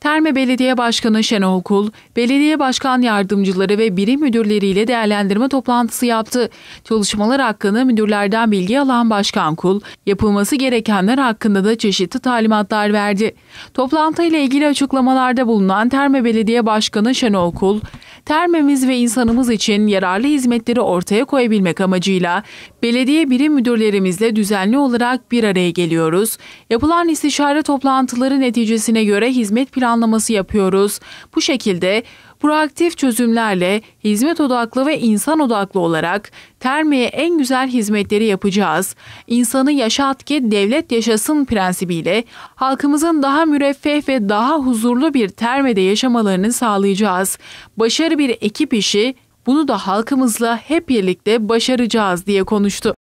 Terme Belediye Başkanı Şenol Kul, belediye başkan yardımcıları ve birim müdürleriyle değerlendirme toplantısı yaptı. Çalışmalar hakkında müdürlerden bilgi alan Başkan Kul, yapılması gerekenler hakkında da çeşitli talimatlar verdi. Toplantıyla ilgili açıklamalarda bulunan Terme Belediye Başkanı Şenol Kul, termemiz ve insanımız için yararlı hizmetleri ortaya koyabilmek amacıyla belediye birim müdürlerimizle düzenli olarak bir araya geliyoruz. Yapılan istişare toplantıları neticesine göre hizmet planlaması yapıyoruz. Bu şekilde proaktif çözümlerle hizmet odaklı ve insan odaklı olarak termeye en güzel hizmetleri yapacağız. İnsanı yaşat ki devlet yaşasın prensibiyle halkımızın daha müreffeh ve daha huzurlu bir termede yaşamalarını sağlayacağız. Başarı bir ekip işi, bunu da halkımızla hep birlikte başaracağız diye konuştu.